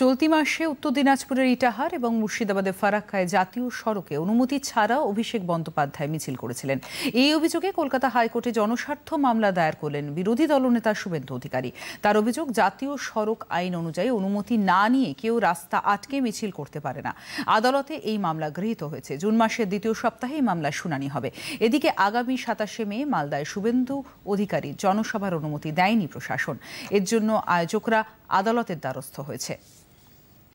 চলতি মাসে উত্তর দিনাজপুরের ইটাহার এবং মুর্শিদাবাদের ফারাক্কায় জাতীয় সড়কে অনুমতি ছাড়া অভিষেক বন্দ্যোপাধ্যায় মিছিল করেছিলেন এই অভিযোগে কলকাতা হাইকোর্টে জনস্বার্থ মামলা দায়ের করলেন বিরোধী দলনেতা শুভেন্দু অধিকারী তার অভিযোগ জাতীয় সড়ক আইন অনুযায়ী অনুমতি না নিয়ে কেউ রাস্তা আটকে মিছিল করতে পারে না আদালতে এই মামলা গৃহীত হয়েছে জুন মাসের দ্বিতীয় সপ্তাহে এই মামলার শুনানি হবে এদিকে আগামী সাতাশে মে মালদায় শুভেন্দু অধিকারী জনসভার অনুমতি দেয়নি প্রশাসন এর জন্য আয়োজকরা আদালতের দ্বারস্থ হয়েছে